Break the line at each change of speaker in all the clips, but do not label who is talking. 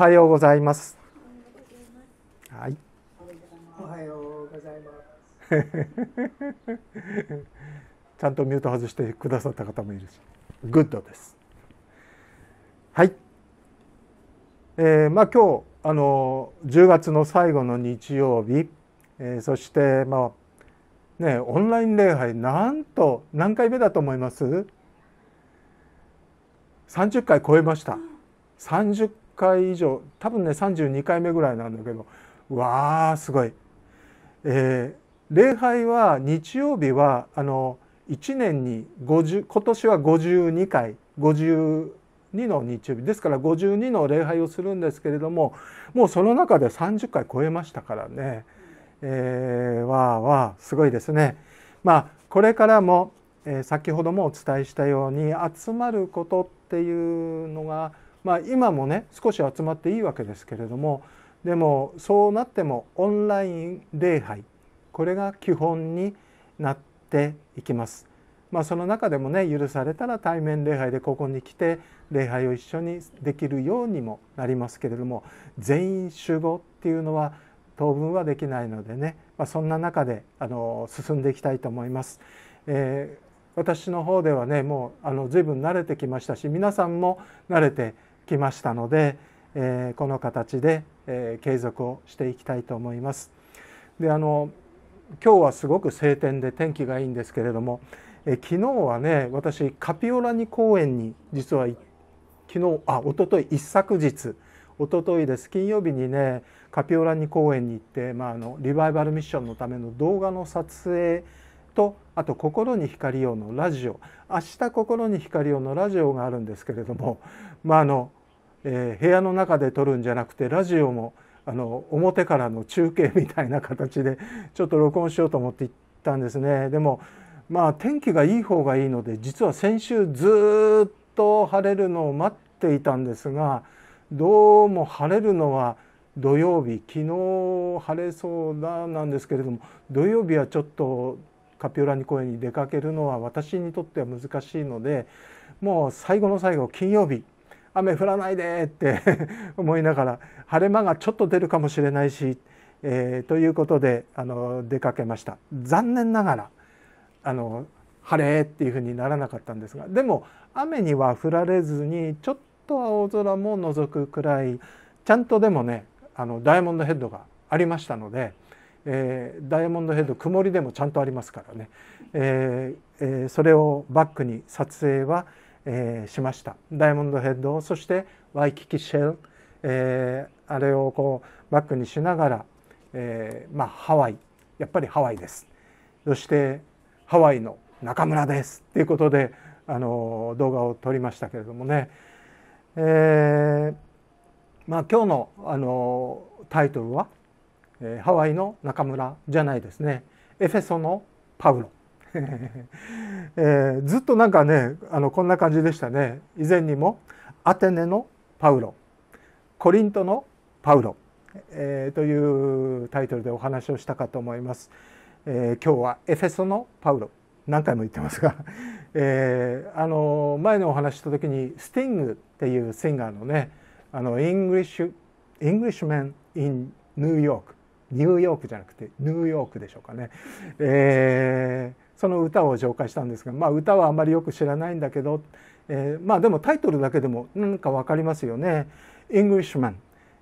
はようございます。はい。おはようございます。ちゃんとミュート外してくださった方もいるし、グッドです。はい。えー、まあ今日あの10月の最後の日曜日、えー、そしてまあねオンライン礼拝なんと何回目だと思います？30回超えました。30回以上多分ね32回目ぐらいなんだけどわあすごい、えー、礼拝は日曜日はあの1年に50今年は52回52の日曜日ですから52の礼拝をするんですけれどももうその中で30回超えましたからね、えー、わあわあすごいですね。まあこれからも、え先ほどもお伝えしたように集まることっていうのがまあ、今もね少し集まっていいわけですけれどもでもそうなってもオンライン礼拝これが基本になっていきます。まあ、その中でもね許されたら対面礼拝でここに来て礼拝を一緒にできるようにもなりますけれども全員集合っていうのは当分はできないのでね、まあ、そんな中であの進んでいきたいと思います。えー、私の方ではねもうあの随分慣れてきましたし皆さんも慣れてきましたので、えー、この形で、えー、継続をしていきたいと思います。であの今日はすごく晴天で天気がいいんですけれども、え昨日はね私カピオラニ公園に実は昨日あ一昨日一昨日一昨日です金曜日にねカピオラニ公園に行って、まあ、あのリバイバルミッションのための動画の撮影とあと「心に光を」のラジオ「明日心に光を」のラジオがあるんですけれどもまああのえー、部屋の中で撮るんじゃなくてラジオもあの表からの中継みたいな形でちょっと録音しようと思って行ったんですねでもまあ天気がいい方がいいので実は先週ずっと晴れるのを待っていたんですがどうも晴れるのは土曜日昨日晴れそうだなんですけれども土曜日はちょっとカピオラニ公園に出かけるのは私にとっては難しいのでもう最後の最後金曜日雨降らないでって 思いながら晴れ間がちょっと出るかもしれないし、えー、ということであの出かけました残念ながらあの晴れっていうふうにならなかったんですがでも雨には降られずにちょっと青空も覗くくらいちゃんとでもねあのダイヤモンドヘッドがありましたので、えー、ダイヤモンドヘッド曇りでもちゃんとありますからね、えーえー、それをバックに撮影はえー、しましたダイヤモンドヘッドそしてワイキキシェル、えー、あれをこうバックにしながら、えー、まあハワイやっぱりハワイですそしてハワイの中村ですっていうことであの動画を撮りましたけれどもね、えー、まあ今日のあのタイトルは、えー「ハワイの中村」じゃないですねエフェソのパウロ えー、ずっとなんかねあのこんな感じでしたね以前にもアテネのパウロコリントのパウロ、えー、というタイトルでお話をしたかと思います、えー、今日はエフェソのパウロ何回も言ってますが、えー、あの前のお話した時にスティングっていうシンガーのねあのイングリッシュイングリッシュメン・イン・ニューヨークニューヨークじゃなくてニューヨークでしょうかね、えその歌を紹介したんですが、まあ、歌はあまりよく知らないんだけど、えー、まあでもタイトルだけでもなんか分かりますよね。Englishman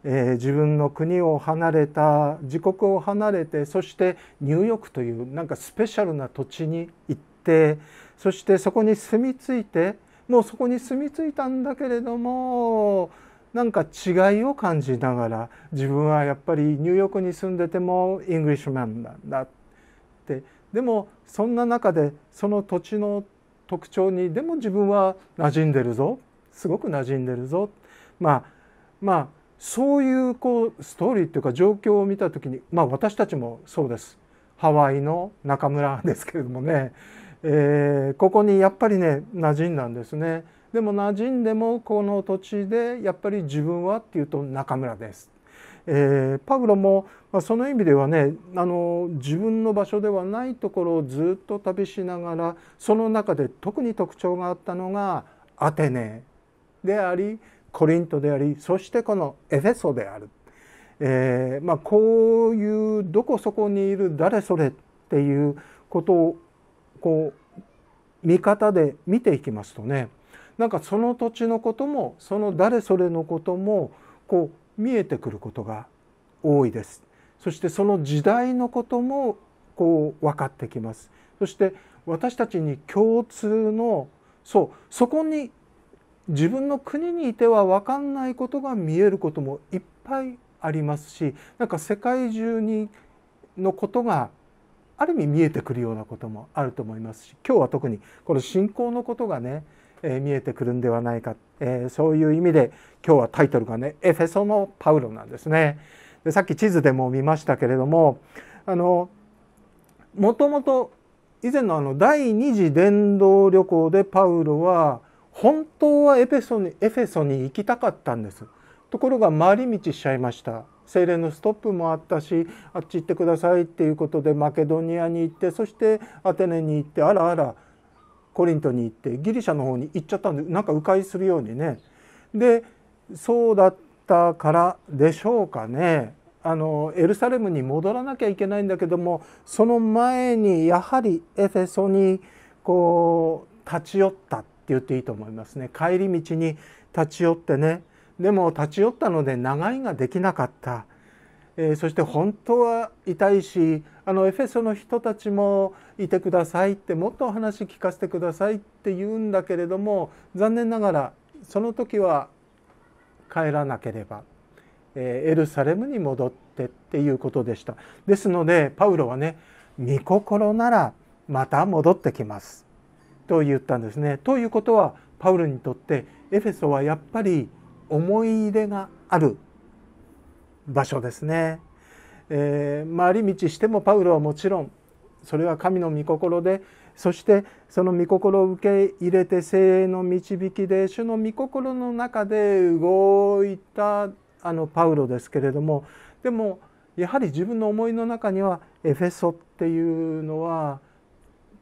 えー、自分の国を離れた自国を離れてそしてニューヨークというなんかスペシャルな土地に行ってそしてそこに住み着いてもうそこに住み着いたんだけれどもなんか違いを感じながら自分はやっぱりニューヨークに住んでてもイングリッシュマンなんだってでもそんな中でその土地の特徴にでも自分は馴染んでるぞすごく馴染んでるぞまあまあそういうこうストーリーっていうか状況を見た時にまあ私たちもそうですハワイの中村ですけれどもね、えー、ここにやっぱりね馴染んだんですねでも馴染んでもこの土地でやっぱり自分はっていうと中村ですえー、パグロも、まあ、その意味ではねあの自分の場所ではないところをずっと旅しながらその中で特に特徴があったのがアテネでありコリントでありそしてこのエフェソである、えー、まあ、こういうどこそこにいる誰それっていうことをこう見方で見ていきますとねなんかその土地のこともその誰それのこともこう見えてくることが多いですそしてその時代のこともこう分かってきますそして私たちに共通のそうそこに自分の国にいては分かんないことが見えることもいっぱいありますしなんか世界中にのことがある意味見えてくるようなこともあると思いますし今日は特にこの信仰のことがねえ見えてくるんではないか、えそういう意味で今日はタイトルがねエフェソのパウロなんですね。でさっき地図でも見ましたけれどもあのもともと以前のあの第二次伝道旅行でパウロは本当はエペソにエフェソに行きたかったんです。ところが回り道しちゃいました。精霊のストップもあったしあっち行ってくださいっていうことでマケドニアに行ってそしてアテネに行ってあらあらコリントに行ってギリシャの方に行っちゃったんでなんか迂回するようにねでそうだったからでしょうかねあのエルサレムに戻らなきゃいけないんだけどもその前にやはりエフェソにこう立ち寄ったって言っていいと思いますね帰り道に立ち寄ってねでも立ち寄ったので長居ができなかった、えー、そして本当は痛いしあのエフェソの人たちもいてくださいってもっとお話聞かせてくださいって言うんだけれども残念ながらその時は帰らなければ、えエルサレムに戻ってっていうことでした。ですのでパウロはね「御心ならまた戻ってきます」と言ったんですね。ということはパウロにとってエフェソはやっぱり思い入れがある場所ですね。えー、回り道してもパウロはもちろんそれは神の御心でそしてその御心を受け入れて精鋭の導きで主の御心の中で動いたあのパウロですけれどもでもやはり自分の思いの中にはエフェソっていうのは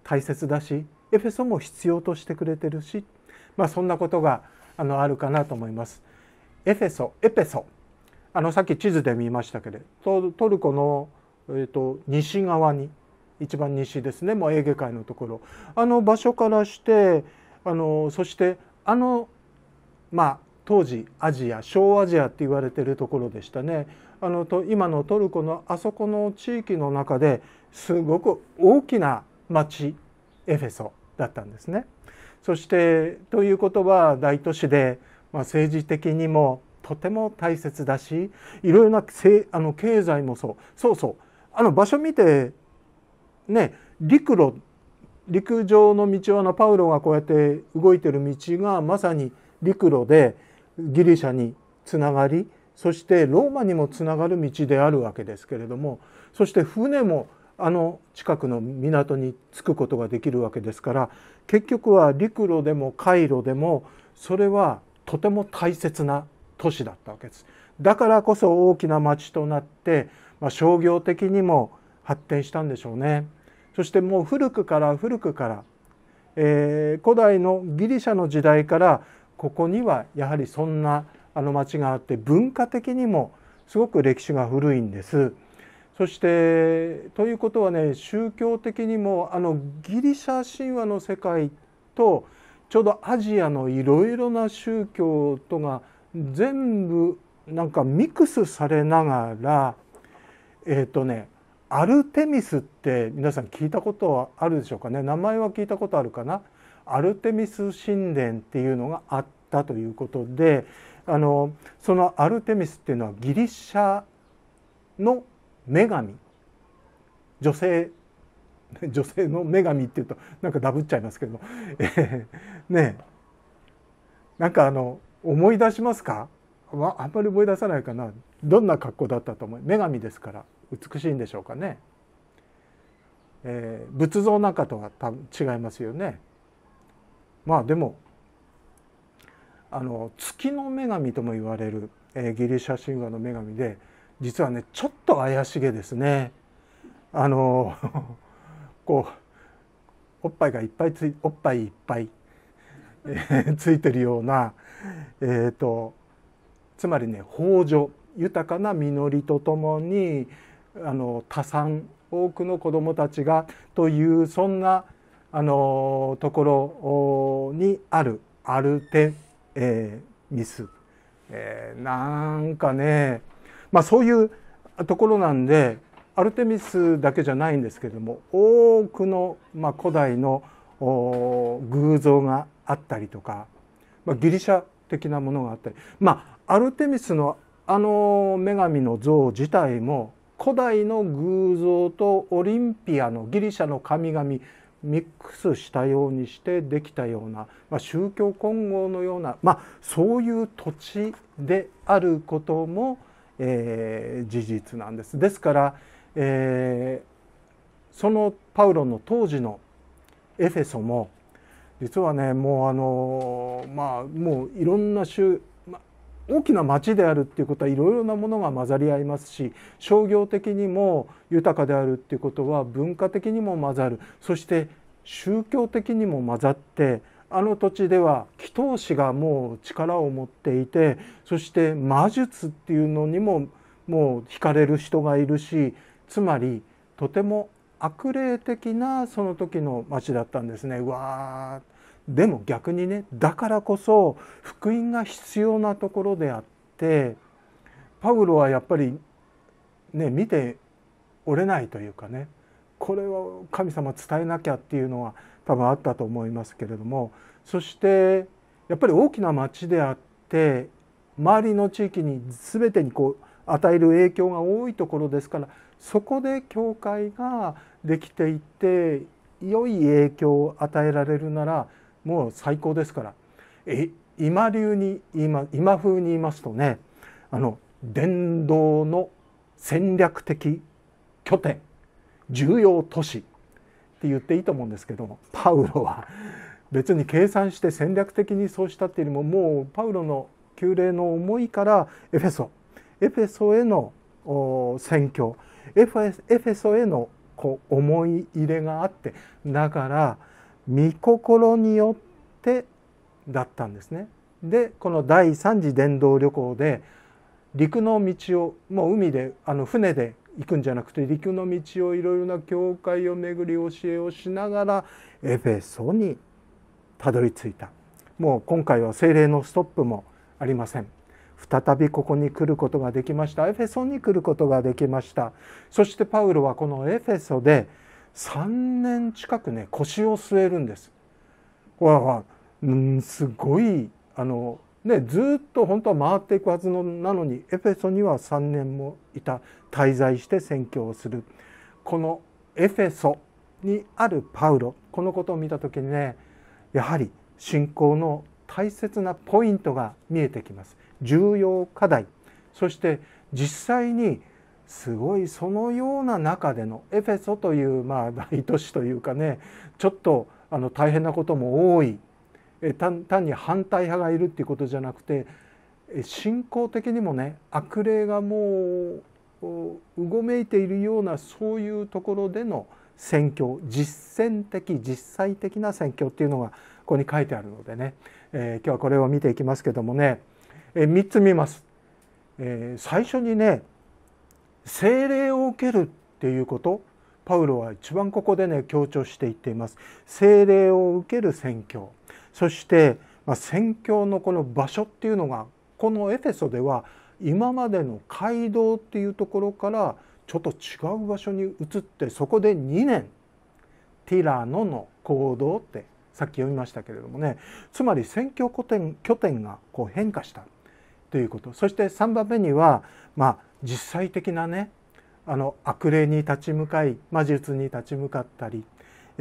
大切だしエフェソも必要としてくれてるし、まあ、そんなことがあのあるかなと思います。エフェソエペソあのさっき地図で見ましたけれどトルコの、えーと、西側に一番西ですねもうエーゲ海のところあの場所からしてあのそしてあのまあ当時アジア小アジアって言われてるところでしたねあのと今のトルコのあそこの地域の中ですごく大きな町エフェソだったんですね。そしてということは大都市で、まあ、政治的にもとても大切だしいろいろなあの経済もそうそうそうあの場所見てね陸路陸上の道はのパウロがこうやって動いてる道がまさに陸路でギリシャにつながりそしてローマにもつながる道であるわけですけれどもそして船もあの近くの港に着くことができるわけですから結局は陸路でも海路でもそれはとても大切な都市だったわけです。だからこそ大きな町となって、まあ、商業的にも発展したんでしょうね。そしてもう古くから古くから、えー、古代のギリシャの時代からここにはやはりそんなあの町があって文化的にもすごく歴史が古いんです。そしてということはね宗教的にもあのギリシャ神話の世界とちょうどアジアのいろいろな宗教とが全部なんかミックスされながらえっ、ー、とねアルテミスって皆さん聞いたことはあるでしょうかね名前は聞いたことあるかなアルテミス神殿っていうのがあったということであのそのアルテミスっていうのはギリシャの女神女性女性の女神っていうとなんかダブっちゃいますけどねなんかあの思い出しますかあんまり思い出さないかなどんな格好だったと思う女神ですから美しいんでしょうかね、えー、仏像なんかとは多分違いますよねまあでもあの月の女神とも言われる、えー、ギリシャ神話の女神で実はねちょっと怪しげですねあの こうおっぱいがいっぱいついおっぱいいっぱいえ ついてるような、えーと、とつまりね豊穣豊かな実りとともにあの多産多くの子どもたちがというそんなあのところにあるアルテ、えー、ミス、えー、なんかね、まあ、そういうところなんでアルテミスだけじゃないんですけれども多くの、まあ、古代の偶像があったりとか、まあ、ギリシャ的なものがあったり、まあ、アルテミスのあの女神の像自体も古代の偶像とオリンピアのギリシャの神々ミックスしたようにしてできたような、まあ、宗教混合のような、まあ、そういう土地であることも、えー、事実なんです。ですから、えー、そのパウロの当時のエフェソも実はねもうあのまあもういろんな種大きな町であるっていうことはいろいろなものが混ざり合いますし商業的にも豊かであるっていうことは文化的にも混ざるそして宗教的にも混ざってあの土地では祈祷師がもう力を持っていてそして魔術っていうのにももう惹かれる人がいるしつまりとても悪霊的なその時の町だったんですねうわでも逆にねだからこそ福音が必要なところであってパウロはやっぱりね見ておれないというかねこれは神様伝えなきゃっていうのは多分あったと思いますけれどもそしてやっぱり大きな町であって周りの地域に全てにこう与える影響が多いところですからそこで教会ができていって良い影響を与えられるならもう最高ですからえ今流に今今風に言いますとねあの伝道の戦略的拠点重要都市って言っていいと思うんですけどもパウロは別に計算して戦略的にそうしたっていうよりももうパウロの旧礼の思いからエフェソエフェソへの宣教エフェソへのこう思い入れがあってだから御心によってだったんですね。でこの第3次伝道旅行で陸の道をもう海であの船で行くんじゃなくて陸の道をいろいろな教会を巡り教えをしながらエフェソにたどり着いたもう今回は精霊のストップもありません再びここに来ることができましたエフェソに来ることができましたそしてパウロはこのエフェソで3年近くね腰を据えるんですわわ、うん、すごいあのねずっと本当は回っていくはずのなのにエフェソには3年もいた滞在して宣教をするこのエフェソにあるパウロこのことを見た時にねやはり信仰の大切なポイントが見えてきます重要課題そして実際にすごいそのような中でのエフェソというまあ大都市というかねちょっとあの大変なことも多い単単に反対派がいるっていうことじゃなくて信仰的にもね悪霊がもううごめいているようなそういうところでの選挙実践的実際的な選挙っていうのがここに書いてあるのでね、えー、今日はこれを見ていきますけどもねえ3つ見ます、え最初にね聖霊を受けるっていうことパウロは一番ここでね強調していっています聖霊を受ける宣教そしてまあ、宣教のこの場所っていうのがこのエフェソでは今までの街道っていうところからちょっと違う場所に移ってそこで2年ティラノの行動ってさっき読みましたけれどもねつまり宣教拠点拠点がこう変化したということそして3番目には、まあ、実際的なねあの悪霊に立ち向かい魔術に立ち向かったり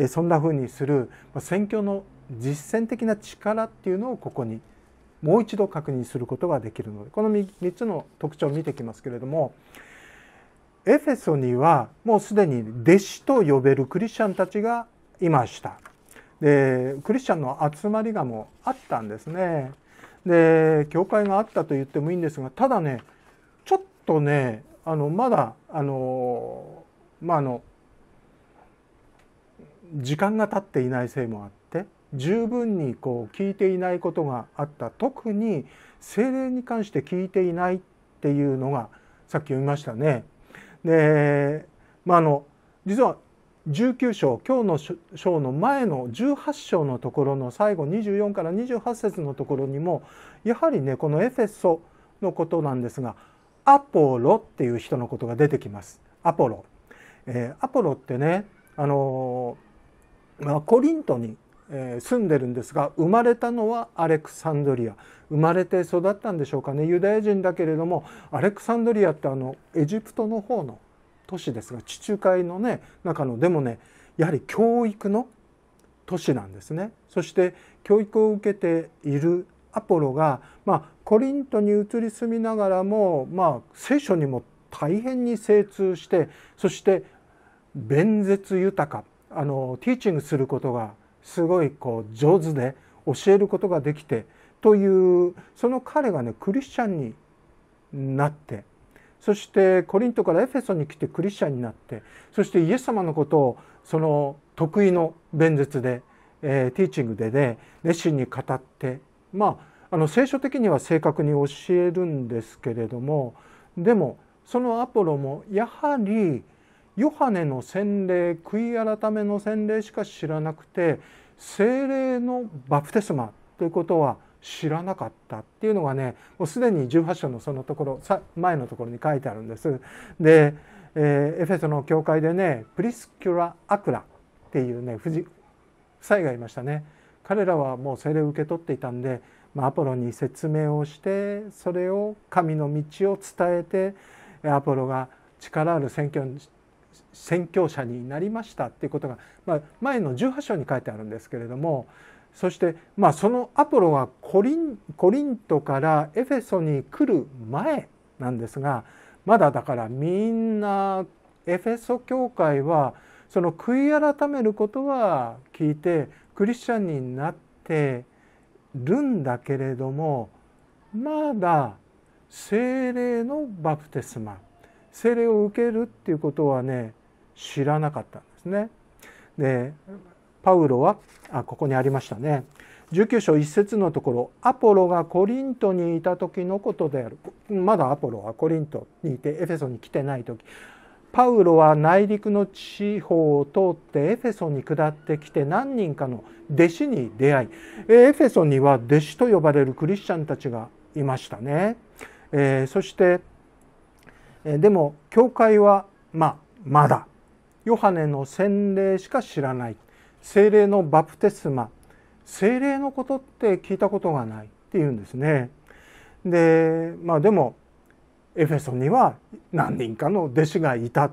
そんなふうにする宣教の実践的な力っていうのをここにもう一度確認することができるのでこの 3, 3つの特徴を見てきますけれどもエフェソにはもうすでに弟子と呼べるクリスチャンたちがいましたでクリスチャンの集まりがもうあったんですねで教会があったと言ってもいいんですがただねちょっとねあのまだあのまああの時間が経っていないせいもあって十分にこう聞いていないことがあった特に精霊に関して聞いていないっていうのがさっき読みましたね。でまあの実は19章今日の章の前の18章のところの最後24から28節のところにもやはりねこのエフェソのことなんですがアポロっていう人のことが出てきます。アポロ、えー、アポロってねあのー、まあ、コリントにえ住んでるんですが生まれたのはアレクサンドリア生まれて育ったんでしょうかねユダヤ人だけれどもアレクサンドリアってあのエジプトの方の都市ですが地中海のね中のでもねやはり教育の都市なんですねそして教育を受けているアポロが、まあ、コリントに移り住みながらも、まあ、聖書にも大変に精通してそして弁舌豊かあのティーチングすることがすごいこう上手で教えることができてというその彼がねクリスチャンになってそしてコリントからエフェソに来てクリスチャンになってそしてイエス様のことをその得意の弁舌で、えー、ティーチングでね熱心に語ってまああの聖書的には正確に教えるんですけれどもでもそのアポロもやはりヨハネの洗礼悔い改めの洗礼しか知らなくて精霊のバプテスマということは知らなかったっていうのがねもうすでに18章のそのところ前のところに書いてあるんです。で、えー、エフェソの教会でねプリスキュラ・アクラっていうね夫妻がいましたね。彼らはもう精霊を受け取っていたんで、まあ、アポロに説明をしてそれを神の道を伝えてアポロが力ある宣教宣教者になりましたっていうことが、まあ、前の18章に書いてあるんですけれどもそして、まあ、そのアポロはコリンコリントからエフェソに来る前なんですがまだだからみんなエフェソ教会はその悔い改めることは聞いてクリスチャンになってるんだけれどもまだ精霊のバプテスマ精霊を受けるっていうことはね知らなかったんですね。でパウロはあここにありましたね19章1節のところアポロがコリントにいた時のことであるまだアポロはコリントにいてエフェソに来てない時パウロは内陸の地方を通ってエフェソに下ってきて何人かの弟子に出会いエフェソには弟子と呼ばれるクリスチャンたちがいましたね、えー、そしてでも教会はまあまだヨハネの洗礼しか知らない精霊のバプテスマ精霊のことって聞いたことがないっていうんですね。でまあでもエフェソには何人かの弟子がいた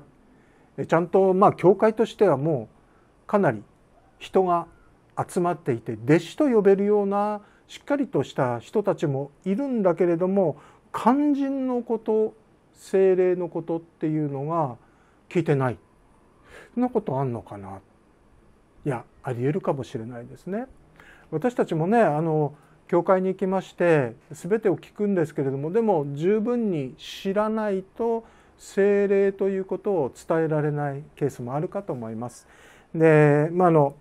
ちゃんとまあ教会としてはもうかなり人が集まっていて弟子と呼べるようなしっかりとした人たちもいるんだけれども肝心のこと精霊のことっていうのが聞いてないそんなことあんのかなっやあり得るかもしれないですね。私たちもねあの教会に行きまして全てを聞くんですけれどもでも十分に知らないと精霊ということを伝えられないケースもあるかと思います。で、まあの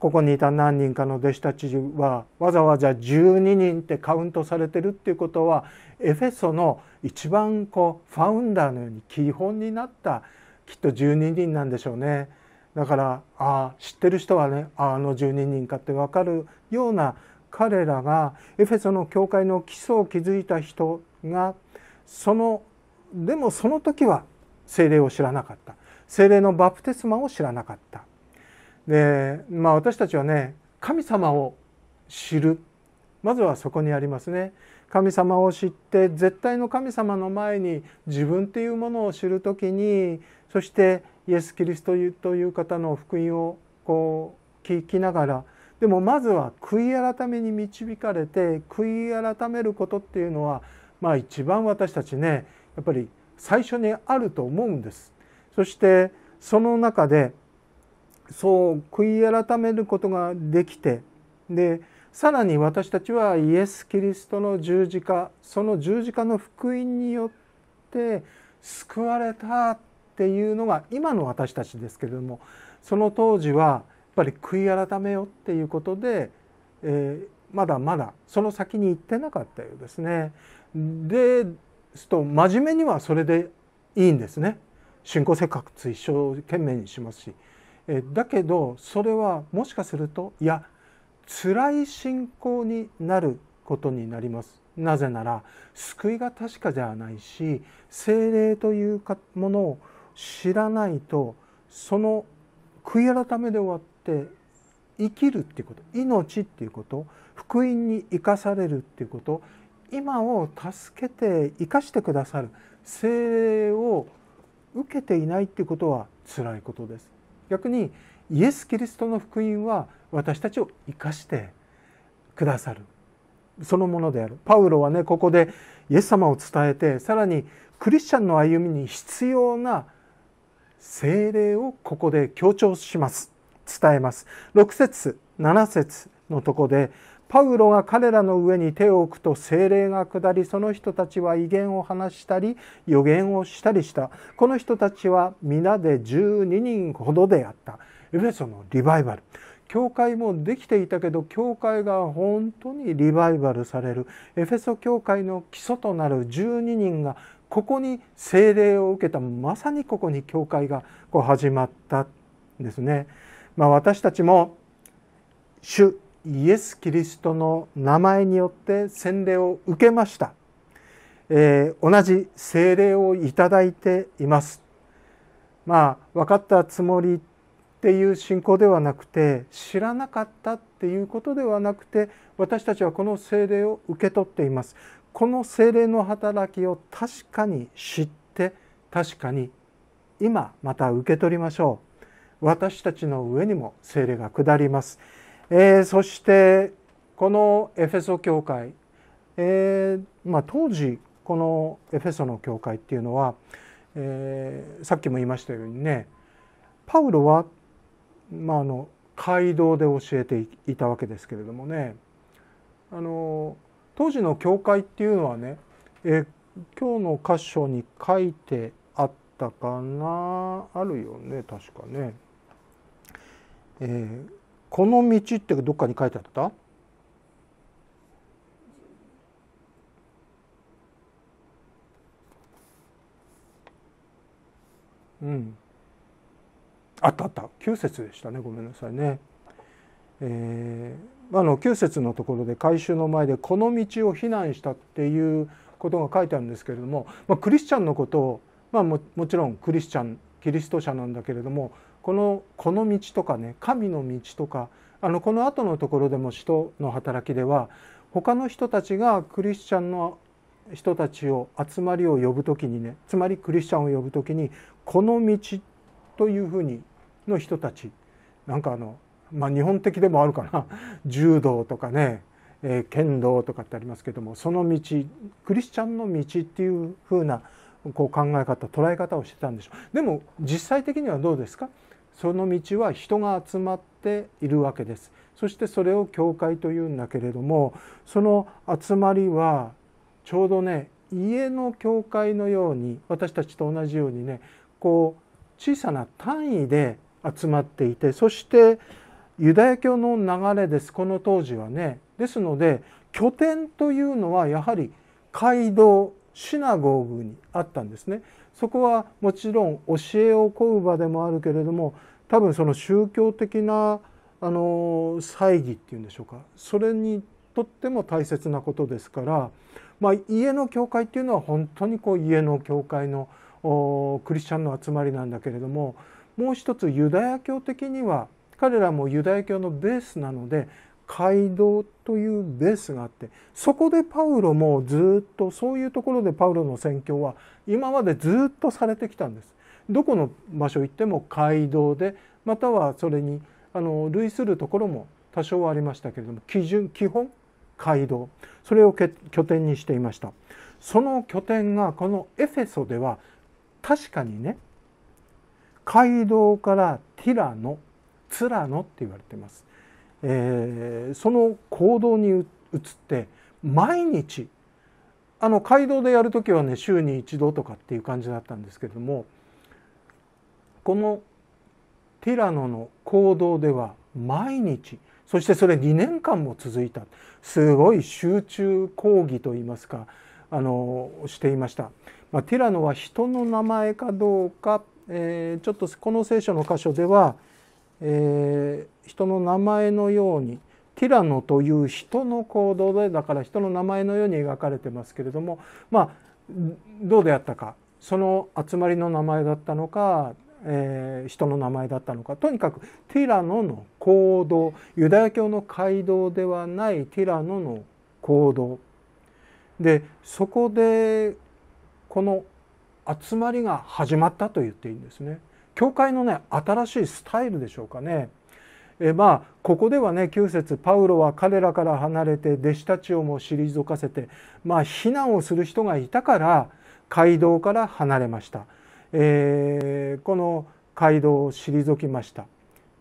ここにいた何人かの弟子たちはわざわざ12人ってカウントされてるっていうことはエフェソの一番こうファウンダーのように基本になったきっと12人なんでしょうね。だからああ知ってる人はねあの12人かって分かるような彼らがエフェソの教会の基礎を築いた人がそのでもその時は精霊を知らなかった精霊のバプテスマを知らなかったで、まあ、私たちはね神様を知るまずはそこにありますね神様を知って絶対の神様の前に自分っていうものを知る時にそしてイエス・キリストという方の福音をこう聞きながらでもまずは悔い改めに導かれて悔い改めることっていうのはまあ一番私たちねやっぱり最初にあると思うんです。そしてその中でそう悔い改めることができてでさらに私たちはイエス・キリストの十字架その十字架の福音によって救われたっていうのが今の私たちですけれどもその当時はやっぱり悔い改めよっていうことで、えー、まだまだその先に行ってなかったようですね。ですと真面目にはそれでいいんですね。信仰せっかく一生懸命にしますし。えだけどそれはもしかするといや辛い信仰になることになります。なぜなら救いが確かではないし精霊というものを知らないとその悔い改めで終わって生きるっていうこと命っていうこと福音に生かされるっていうこと今を助けて生かしてくださる精霊を受けていないっていうことはつらいことです逆にイエス・キリストの福音は私たちを生かしてくださるそのものであるパウロはねここでイエス様を伝えてさらにクリスチャンの歩みに必要な精霊をここで強調します伝えます6節7節のとこでパウロが彼らの上に手を置くと精霊が下りその人たちは威厳を話したり予言をしたりしたこの人たちは皆で12人ほどであったエベソのリバイバル教会もできていたけど教会が本当にリバイバルされるエフェソ教会の基礎となる12人がここに聖霊を受けたまさにここに教会がこう始まったんですね。まあ、私たちも主イエス・キリストの名前によって洗礼を受けました。えー、同じ聖霊をいただいています。まあ分かったつもりっていう信仰ではなくて知らなかったっていうことではなくて私たちはこの聖霊を受け取っています。この精霊の働きを確かに知って確かに今また受け取りましょう私たちの上にも精霊が下ります、えー、そしてこのエフェソ教会、えー、まあ、当時このエフェソの教会っていうのは、えー、さっきも言いましたようにねパウロは、まあ、あの街道で教えていたわけですけれどもねあの当時の教会っていうのはね、え今日の箇所に書いてあったかなあるよね確かね、えー、この道ってどっかに書いてあったうんあったあった旧節でしたねごめんなさいねえーあの9節のところで改宗の前でこの道を非難したっていうことが書いてあるんですけれども、まあ、クリスチャンのことを、まあも、もちろんクリスチャンキリスト者なんだけれどもこの「この道」とかね「神の道」とかあのこの後のところでも「使徒の働き」では他の人たちがクリスチャンの人たちを集まりを呼ぶ時にねつまりクリスチャンを呼ぶ時に「この道」というふうにの人たちなんかあのまあ、日本的でもあるかな 柔道とかね、えー、剣道とかってありますけどもその道クリスチャンの道っていうふうなこう考え方捉え方をしてたんでしょうでも実際的にはどうですかその道は人が集まっているわけですそしてそれを教会というんだけれどもその集まりはちょうどね家の教会のように私たちと同じようにねこう小さな単位で集まっていてそしてユダヤ教の流れですこの当時はねですので拠点というのはやはり街道シナゴーグにあったんですねそこはもちろん教えを請う場でもあるけれども多分その宗教的なあの祭儀っていうんでしょうかそれにとっても大切なことですから、まあ、家の教会っていうのは本当にこう家の教会のクリスチャンの集まりなんだけれどももう一つユダヤ教的には彼らもユダヤ教のベースなので街道というベースがあってそこでパウロもずっとそういうところでパウロの宣教は今までずっとされてきたんです。どこの場所行っても街道でまたはそれにあの類するところも多少はありましたけれども基準基本街道それを拠点にしていましたその拠点がこのエフェソでは確かにね街道からティラノツラノって言われてます、えー、その行動に移って毎日あの街道でやる時はね週に一度とかっていう感じだったんですけどもこのティラノの行動では毎日そしてそれ2年間も続いたすごい集中講義といいますかあのしていました、まあ、ティラノは人の名前かどうか、えー、ちょっとこの聖書の箇所では「えー、人の名前のようにティラノという人の行動でだから人の名前のように描かれてますけれどもまあどうであったかその集まりの名前だったのか、えー、人の名前だったのかとにかくティラノの行動ユダヤ教の街道ではないティラノの行動でそこでこの集まりが始まったと言っていいんですね。教会のね新しいスタイルでしょうかね。えまあここではね9節パウロは彼らから離れて弟子たちをも退かせてまあ非難をする人がいたから街道から離れました、えー、この街道を退きました、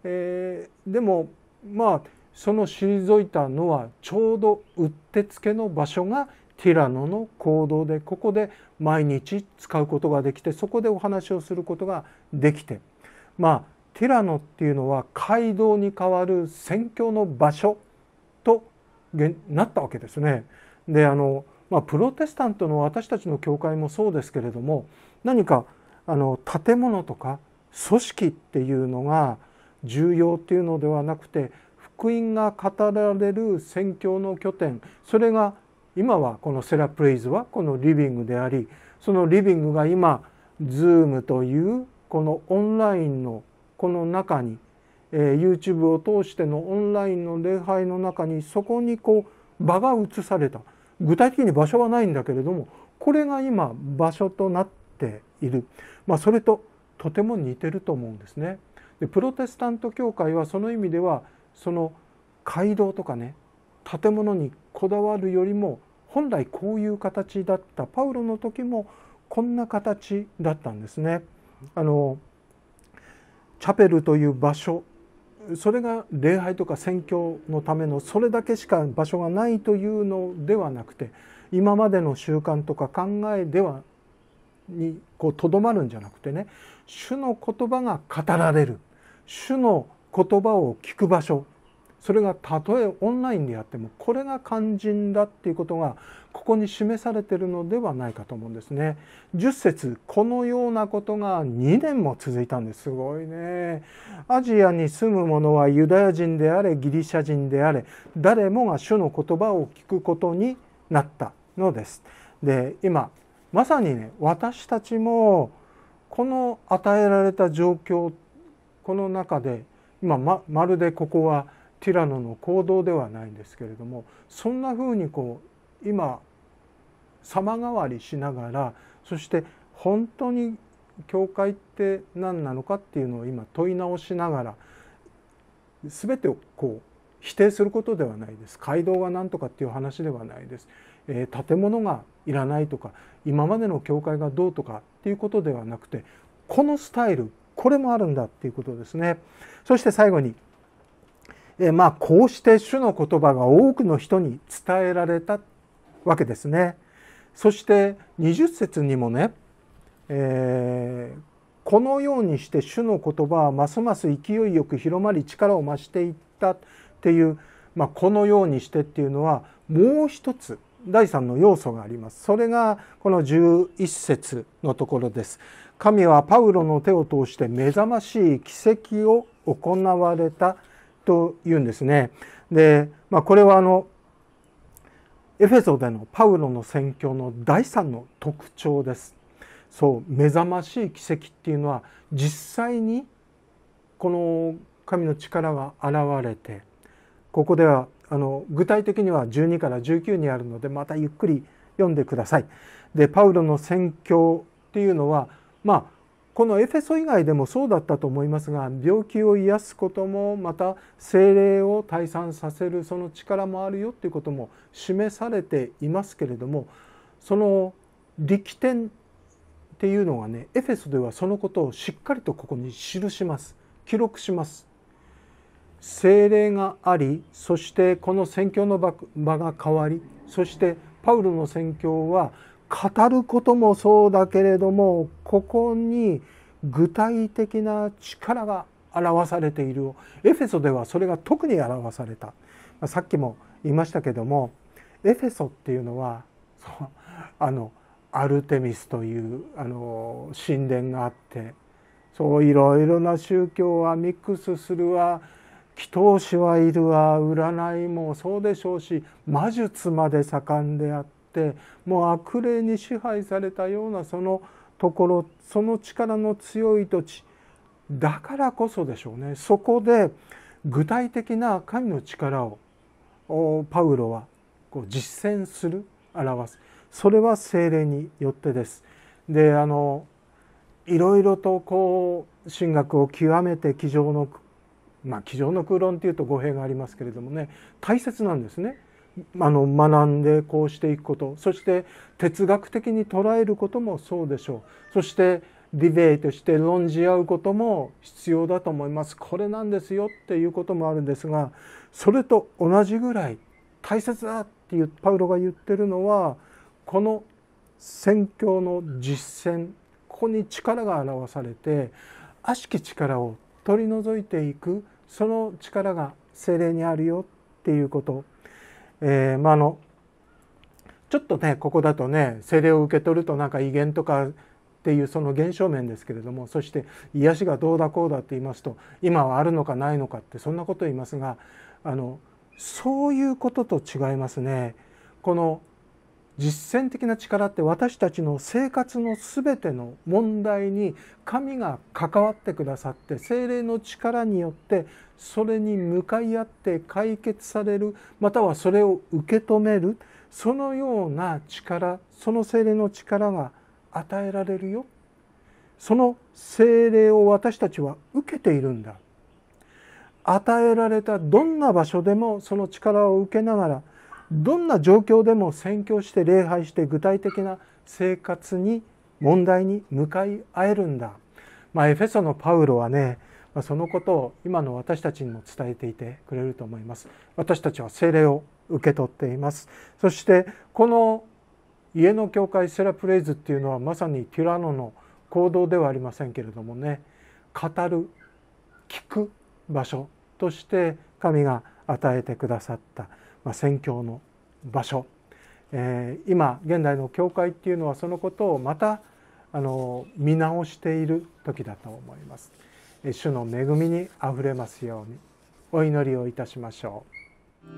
えー、でもまあその退いたのはちょうどうってつけの場所がティラノの行動でここで毎日使うことができてそこでお話をすることができてまあティラノっていうのは街道に代わる宣教の場所となったわけですね。であの、まあ、プロテスタントの私たちの教会もそうですけれども何かあの建物とか組織っていうのが重要っていうのではなくて福音が語られる宣教の拠点それが今はこのセラプレイズはこのリビングでありそのリビングが今ズームというこのオンラインのこの中に、えー、YouTube を通してのオンラインの礼拝の中にそこにこう場が移された具体的に場所はないんだけれどもこれが今場所となっている、まあ、それととても似てると思うんですね。でプロテスタント教会はその意味ではその街道とかね建物にこだわるよりも本来こういう形だったパウロの時もこんな形だったんですね。あのチャペルという場所それが礼拝とか宣教のためのそれだけしか場所がないというのではなくて今までの習慣とか考えではにとどまるんじゃなくてね主の言葉が語られる主の言葉を聞く場所それがたとえオンラインでやってもこれが肝心だっていうことがここに示されているのではないかと思うんですね。10節このようなことが2年も続いたんですすごいね。アジアに住む者はユダヤ人であれギリシャ人であれ誰もが主の言葉を聞くことになったのです。で今まさにね私たちもこの与えられた状況この中で今ままるでここはティラノの行動ではないんですけれどもそんなふうにこう今様変わりしながらそして本当に教会って何なのかっていうのを今問い直しながら全てをこう否定することではないです街道が何とかっていう話ではないです、えー、建物がいらないとか今までの教会がどうとかっていうことではなくてこのスタイルこれもあるんだっていうことですねそして最後に「えまあ、こうして主の言葉が多くの人に伝えられたわけですね。そして20節にもね、えー、このようにして主の言葉はますます勢いよく広まり力を増していったっていう、まあ、このようにしてっていうのはもう一つ第3の要素がありますそれがこの11節のところです神はパウロの手を通して目覚ましい奇跡を行われたというんですね。で、まあ、これはあのエフェソでのパウロの宣教の第3の特徴です。そう目覚ましい奇跡っていうのは実際にこの神の力が現れてここではあの具体的には12から19にあるのでまたゆっくり読んでください。でパウロの宣教っていうのはまあこのエフェソ以外でもそうだったと思いますが病気を癒すこともまた精霊を退散させるその力もあるよということも示されていますけれどもその力点っていうのがねエフェソではそのことをしっかりとここに記します記録します。精霊がありそしてこの宣教の場が変わりそしてパウロの宣教は語ることもそうだけれどもここに具体的な力が表されているエフェソではそれが特に表された、さっきも言いましたけどもエフェソっていうのは あのアルテミスというあの神殿があってそういろいろな宗教はミックスするわ祈祷師はいるわ占いもそうでしょうし魔術まで盛んであって。ってもう悪霊に支配されたようなそのところその力の強い土地だからこそでしょうねそこで具体的な神の力をパウロはこう実践する表すそれは精霊によってです。であのいろいろとこう神学を極めて机上のまあ、机上の空論っていうと語弊がありますけれどもね大切なんですね。あの学んでこうしていくことそして哲学的に捉えることもそうでしょうそしてディベートして論じ合うことも必要だと思いますこれなんですよっていうこともあるんですがそれと同じぐらい大切だっていうパウロが言ってるのはこの宣教の実践ここに力が表されて悪しき力を取り除いていくその力が精霊にあるよっていうことえー、まあ、のちょっとねここだとね精霊を受け取るとなんか威厳とかっていうその現象面ですけれどもそして癒しがどうだこうだって言いますと今はあるのかないのかってそんなことを言いますがあのそういうことと違いますね。この実践的な力って私たちの生活の全ての問題に神が関わってくださって精霊の力によってそれに向かい合って解決されるまたはそれを受け止めるそのような力その精霊の力が与えられるよその精霊を私たちは受けているんだ与えられたどんな場所でもその力を受けながらどんな状況でも宣教して礼拝して具体的な生活に問題に向かい合えるんだ、まあ、エフェソのパウロはねそのことを今の私たちにも伝えていてくれると思います私たちは聖霊を受け取っていますそしてこの家の教会セラプレイズっていうのはまさにティラノの行動ではありませんけれどもね語る聞く場所として神が与えてくださったまあ、宣教の場所、えー、今現代の教会っていうのはそのことをまたあの見直している時だと思います。主の恵みにあふれますようにお祈りをいたしましょう。